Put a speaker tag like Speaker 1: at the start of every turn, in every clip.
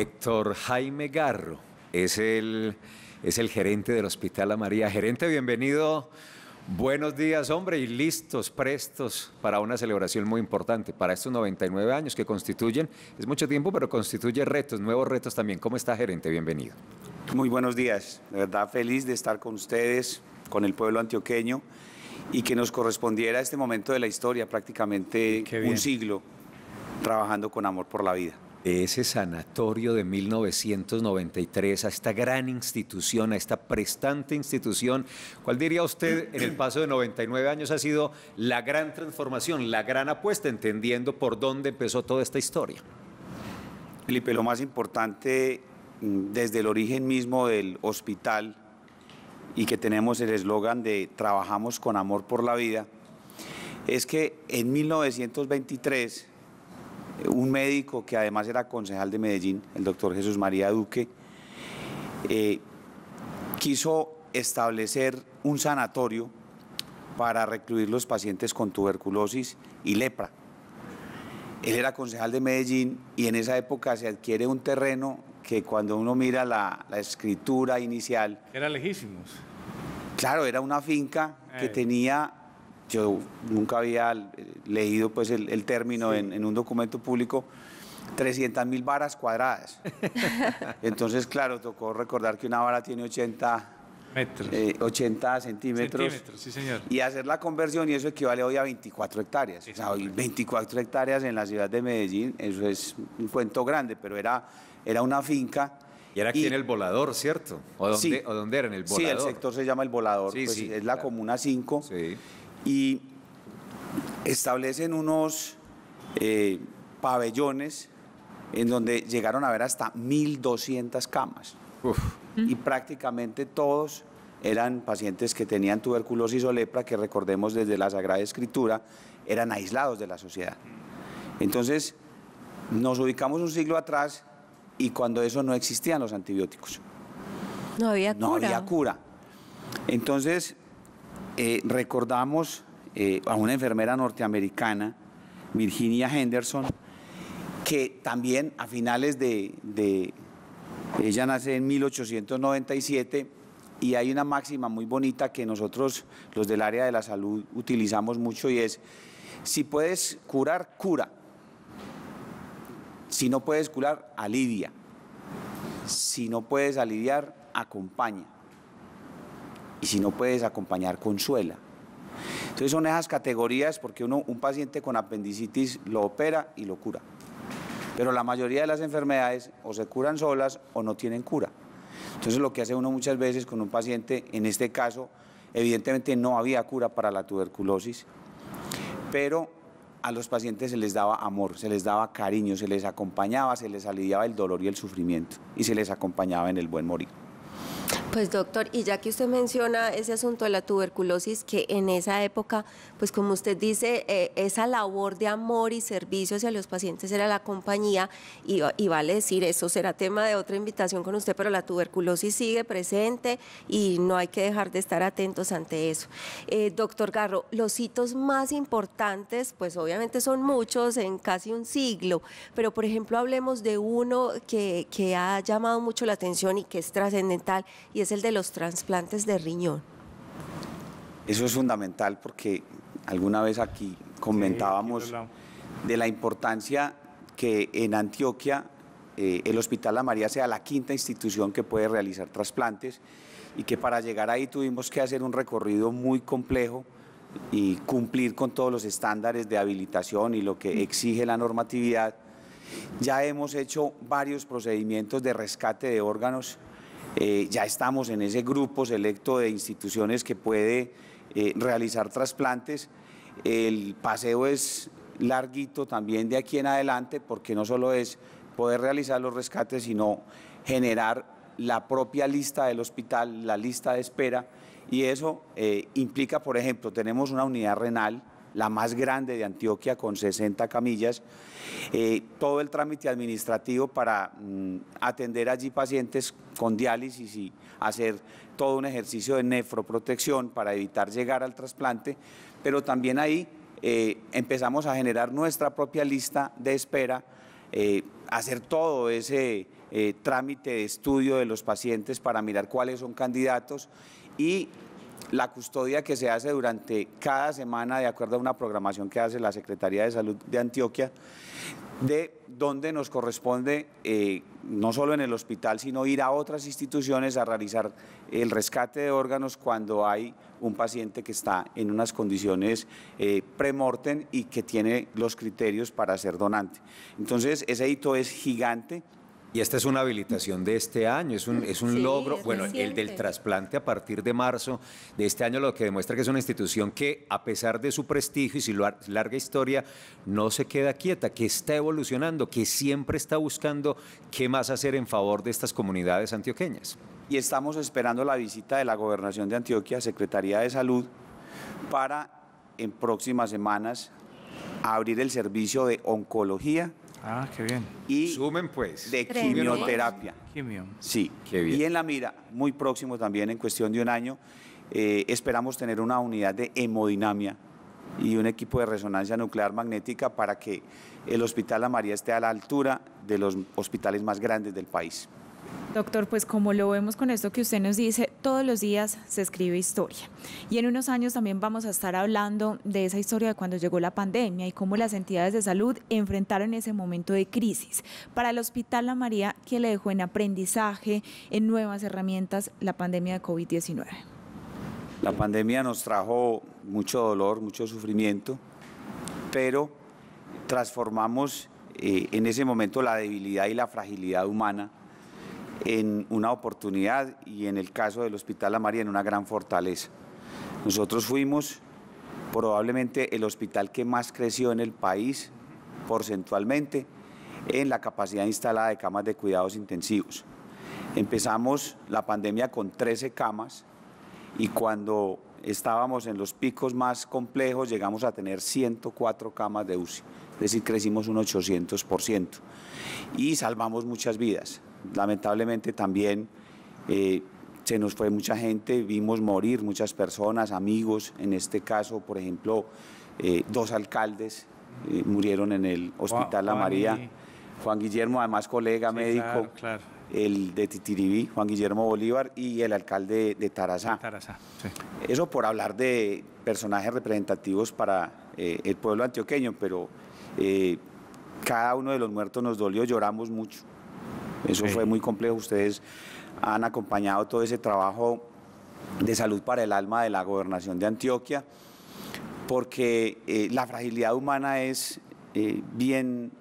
Speaker 1: Héctor Jaime Garro es el, es el gerente del Hospital La María. Gerente, bienvenido. Buenos días, hombre, y listos, prestos para una celebración muy importante, para estos 99 años que constituyen, es mucho tiempo, pero constituye retos, nuevos retos también. ¿Cómo está, gerente? Bienvenido.
Speaker 2: Muy buenos días, de verdad feliz de estar con ustedes, con el pueblo antioqueño, y que nos correspondiera este momento de la historia, prácticamente un siglo, trabajando con amor por la vida
Speaker 1: ese sanatorio de 1993 a esta gran institución, a esta prestante institución. ¿Cuál diría usted en el paso de 99 años ha sido la gran transformación, la gran apuesta, entendiendo por dónde empezó toda esta historia?
Speaker 2: Felipe, lo más importante mm, desde el origen mismo del hospital y que tenemos el eslogan de trabajamos con amor por la vida, es que en 1923 un médico que además era concejal de Medellín, el doctor Jesús María Duque, eh, quiso establecer un sanatorio para recluir los pacientes con tuberculosis y lepra. Él era concejal de Medellín y en esa época se adquiere un terreno que cuando uno mira la, escritura inicial...
Speaker 1: Era lejísimos.
Speaker 2: Claro, era una finca que eh. tenía yo nunca había eh, leído pues, el, término en, un documento público. 300 mil varas cuadradas. Entonces, claro, tocó recordar que una vara tiene 80 eh, centímetros. centímetros sí, señor. Y hacer la conversión y eso equivale hoy a 24 hectáreas. O sea, 24 hectáreas en la ciudad de Medellín, eso es un cuento grande, pero era, era una finca. Y era aquí en
Speaker 1: el volador, ¿cierto? ¿O dónde, ¿O dónde era? En el volador. Sí, el sector
Speaker 2: se llama el volador. Pues, es la comuna 5. Sí y establecen unos eh, pabellones en donde llegaron a haber hasta 1.200 camas. Y prácticamente todos eran pacientes que tenían tuberculosis o lepra, que recordemos desde la Sagrada Escritura, eran aislados de la sociedad. Entonces, nos ubicamos un siglo atrás y cuando eso no existían los antibióticos. No había cura. No había cura. Entonces, eh, recordamos eh, a una enfermera norteamericana, Virginia Henderson, que también a finales de, de, ella nace en 1897 y hay una máxima muy bonita que nosotros los del área de la salud utilizamos mucho y es, si puedes curar, cura. Si no puedes curar, alivia. Si no puedes aliviar, acompaña y si no puedes acompañar, consuela. Entonces son esas categorías porque uno, un paciente con apendicitis lo opera y lo cura. Pero la mayoría de las enfermedades o se curan solas o no tienen cura. Entonces lo que hace uno muchas veces con un paciente, en este caso, evidentemente no había cura para la tuberculosis, pero a los pacientes se les daba amor, se les daba cariño, se les acompañaba, se les aliviaba el dolor y el sufrimiento y se les acompañaba en el buen morir. Pues doctor, y ya que usted menciona ese asunto de la tuberculosis, que en esa época, pues como usted dice, eh, esa labor de amor y servicio hacia los pacientes era la compañía, y, vale decir, eso será tema de otra invitación con usted, pero la tuberculosis sigue presente y no hay que dejar de estar atentos ante eso. Eh, doctor Garro, los hitos más importantes, pues obviamente son muchos en casi un siglo, pero por ejemplo hablemos de uno que, que ha llamado mucho la atención y que es trascendental. Y es el de los trasplantes de riñón. Eso es fundamental porque alguna vez aquí comentábamos de la importancia que en Antioquia eh, el Hospital La María sea la quinta institución que puede realizar trasplantes y que para llegar ahí tuvimos que hacer un recorrido muy complejo y cumplir con todos los estándares de habilitación y lo que exige la normatividad. Ya hemos hecho varios procedimientos de rescate de órganos eh, ya estamos en ese grupo selecto de instituciones que puede eh, realizar trasplantes. El paseo es larguito también de aquí en adelante porque no solo es poder realizar los rescates, sino generar la propia lista del hospital, la lista de espera, y eso eh, implica, por ejemplo, tenemos una unidad renal la más grande de Antioquia con 60 camillas, eh, todo el trámite administrativo para mm, atender allí pacientes con diálisis y hacer todo un ejercicio de nefroprotección para evitar llegar al trasplante, pero también ahí eh, empezamos a generar nuestra propia lista de espera, eh, hacer todo ese trámite de estudio de los pacientes para mirar cuáles son candidatos y la custodia que se hace durante cada semana de acuerdo a una programación que hace la Secretaría de Salud de Antioquia, de donde nos corresponde eh, no solo en el hospital, sino ir a otras instituciones a realizar el rescate de órganos cuando hay un paciente que está en unas condiciones eh, y que tiene los criterios para ser donante. Entonces, ese hito es gigante, y esta es
Speaker 1: una habilitación de este año, es un, logro, bueno, el del trasplante a partir de marzo de este año, lo que demuestra que es una institución que, a pesar de su prestigio y su larga historia, no se queda quieta, que está evolucionando, que
Speaker 2: siempre está buscando qué más hacer en favor de estas comunidades antioqueñas. Y estamos esperando la visita de la Gobernación de Antioquia, Secretaría de Salud, para en próximas semanas abrir el servicio de oncología Ah, qué bien. Y Sumen pues. De quimioterapia. Quimio. Sí. Qué bien. Y en la mira, muy próximo también, en cuestión de un año, eh, esperamos tener una unidad de hemodinamia y un equipo de resonancia nuclear magnética para que el Hospital La María esté a la altura de los hospitales más grandes del país.
Speaker 1: Doctor, pues como lo vemos con esto que usted nos dice, todos los días se escribe historia. Y en unos años también vamos a estar hablando de esa historia de cuando llegó la pandemia y cómo las entidades de salud enfrentaron ese momento de crisis. Para el Hospital La María, ¿qué le dejó en aprendizaje, en nuevas herramientas, la pandemia de COVID-19.
Speaker 2: La pandemia nos trajo mucho dolor, mucho sufrimiento, pero transformamos eh, en ese momento la debilidad y la fragilidad humana en una oportunidad y en el caso del Hospital La María en una gran fortaleza. Nosotros fuimos probablemente el hospital que más creció en el país porcentualmente en la capacidad instalada de camas de cuidados intensivos. Empezamos la pandemia con 13 camas y cuando estábamos en los picos más complejos, llegamos a tener 104 camas de UCI, es decir, crecimos un 800% y salvamos muchas vidas. Lamentablemente también eh, se nos fue mucha gente, vimos morir muchas personas, amigos, en este caso, por ejemplo, eh, dos alcaldes eh, murieron en el Hospital La María. Juan Guillermo, además colega médico, el de Titiribí, Juan Guillermo Bolívar, y el alcalde de Tarazá. Eso por hablar de personajes representativos para eh, el pueblo antioqueño, pero eh, cada uno de los muertos nos dolió, lloramos mucho. Eso fue muy complejo. Ustedes han acompañado todo ese trabajo de salud para el alma de la gobernación de Antioquia, porque eh, la fragilidad humana es bien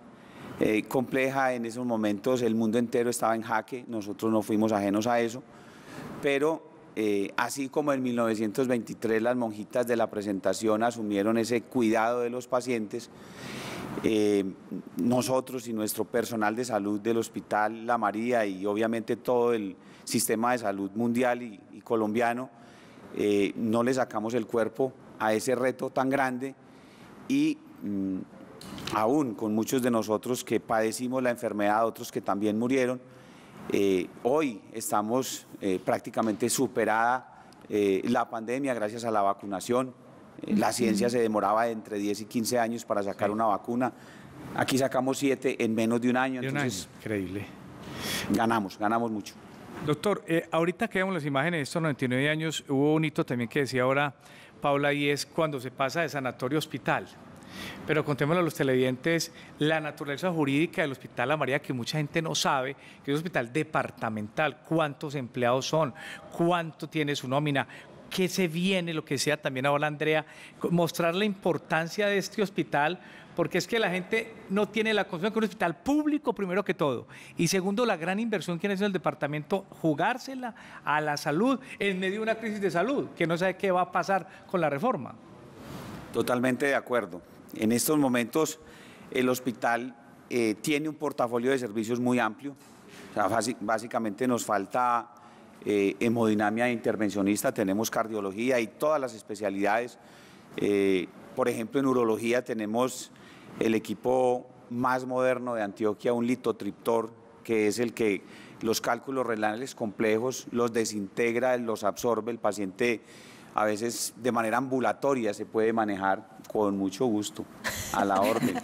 Speaker 2: eh, compleja en esos momentos, el mundo entero estaba en jaque, nosotros no fuimos ajenos a eso, pero eh, así como en 1923 las monjitas de la presentación asumieron ese cuidado de los pacientes, eh, nosotros y nuestro personal de salud del Hospital La María y obviamente todo el sistema de salud mundial y, colombiano, no le sacamos el cuerpo a ese reto tan grande y mm, aún con muchos de nosotros que padecimos la enfermedad, otros que también murieron, eh, hoy estamos eh, prácticamente superada eh, la pandemia gracias a la vacunación. La ciencia se demoraba entre 10 y 15 años para sacar una vacuna. Aquí sacamos 7 en menos de un año. es Increíble. Ganamos, ganamos mucho.
Speaker 1: Doctor, ahorita que vemos las imágenes de estos 99 años, hubo un hito también que decía ahora Paula y es cuando se pasa de sanatorio a hospital. Pero contémoslo a los televidentes la naturaleza jurídica del Hospital La María, que mucha gente no sabe, que es un hospital departamental, cuántos empleados son, cuánto tiene su nómina, qué se viene, lo que sea, también ahora Andrea, mostrar la importancia de este hospital, porque es que la gente no tiene la confianza que un hospital público, primero que todo, y segundo, la gran inversión que ha hecho el departamento, jugársela a la salud en medio de una crisis de salud, que no sabe qué va a pasar con la reforma.
Speaker 2: Totalmente de acuerdo. En estos momentos el hospital eh, tiene un portafolio de servicios muy amplio. básicamente nos falta eh, hemodinamia intervencionista, tenemos cardiología y todas las especialidades. Eh, por ejemplo, en urología tenemos el equipo más moderno de Antioquia, un litotriptor, que es el que los cálculos renales complejos los desintegra, los absorbe, el paciente a veces de manera ambulatoria se puede manejar con mucho gusto, a la orden.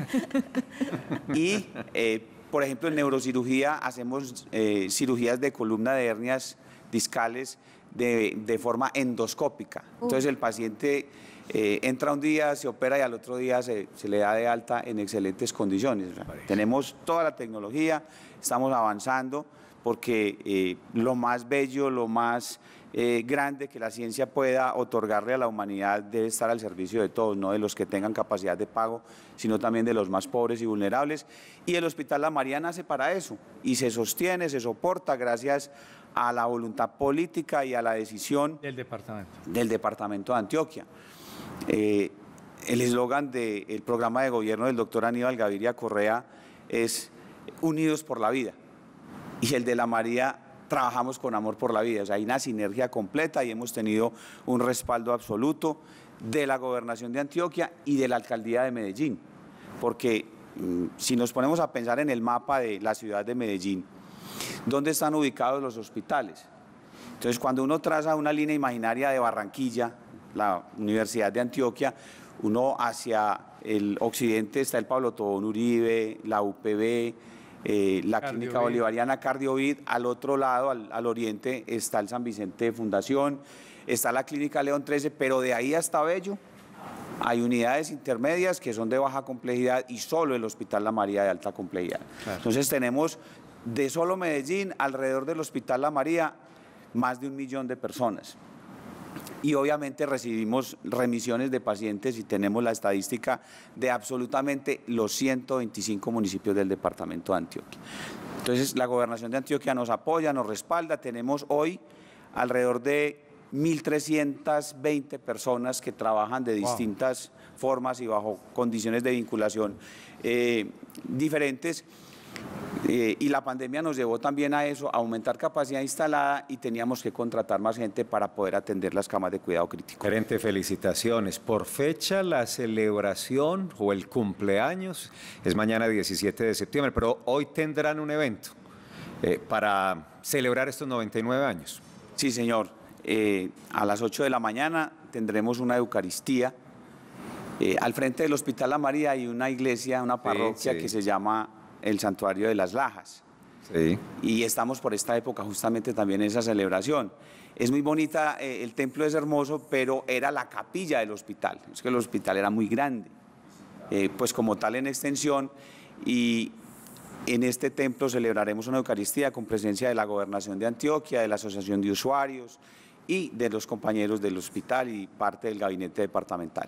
Speaker 2: y, eh, por ejemplo, en neurocirugía hacemos eh, cirugías de columna de hernias discales de, forma endoscópica. Entonces el paciente eh, entra un día, se opera y al otro día se, le da de alta en excelentes condiciones. tenemos toda la tecnología, estamos avanzando porque eh, lo más bello, lo más eh, grande que la ciencia pueda otorgarle a la humanidad debe estar al servicio de todos, no de los que tengan capacidad de pago, sino también de los más pobres y vulnerables. Y el Hospital La María nace para eso y se sostiene, se soporta gracias a la voluntad política y a la decisión
Speaker 1: del departamento,
Speaker 2: del departamento de Antioquia. Eh, el eslogan del programa de gobierno del doctor Aníbal Gaviria Correa es Unidos por la Vida y el de la María trabajamos con amor por la vida. O sea, hay una sinergia completa y hemos tenido un respaldo absoluto de la gobernación de Antioquia y de la alcaldía de Medellín. Porque mm, si nos ponemos a pensar en el mapa de la ciudad de Medellín, ¿dónde están ubicados los hospitales? Entonces, cuando uno traza una línea imaginaria de Barranquilla, la Universidad de Antioquia, uno hacia el occidente está el Pablo Tobón Uribe, la UPB, eh, la Clínica Bolivariana Cardiovid, al otro lado, al, oriente, está el San Vicente Fundación, está la Clínica León 13, pero de ahí hasta Bello hay unidades intermedias que son de baja complejidad y solo el Hospital La María de alta complejidad. Entonces tenemos de solo Medellín, alrededor del Hospital La María, más de un millón de personas y obviamente recibimos remisiones de pacientes y tenemos la estadística de absolutamente los 125 municipios del departamento de Antioquia. Entonces la gobernación de Antioquia nos apoya, nos respalda, tenemos hoy alrededor de 1.320 personas que trabajan de distintas formas y bajo condiciones de vinculación eh, diferentes eh, y la pandemia nos llevó también a eso, a aumentar capacidad instalada y teníamos que contratar más gente para poder atender las camas de cuidado crítico.
Speaker 1: Gerente, felicitaciones. Por fecha, la celebración o el cumpleaños es mañana 17 de septiembre, pero hoy
Speaker 2: tendrán un evento eh, para celebrar estos 99 años. Sí, señor. Eh, a las 8 de la mañana tendremos una Eucaristía. al frente del Hospital La María hay una iglesia, una parroquia que se llama el santuario de las Lajas. Y estamos por esta época justamente también esa celebración. Es muy bonita, eh, el templo es hermoso, pero era la capilla del hospital. Es que el hospital era muy grande, eh, pues como tal en extensión. Y en este templo celebraremos una Eucaristía con presencia de la Gobernación de Antioquia, de la Asociación de Usuarios y de los compañeros del hospital y parte del gabinete departamental.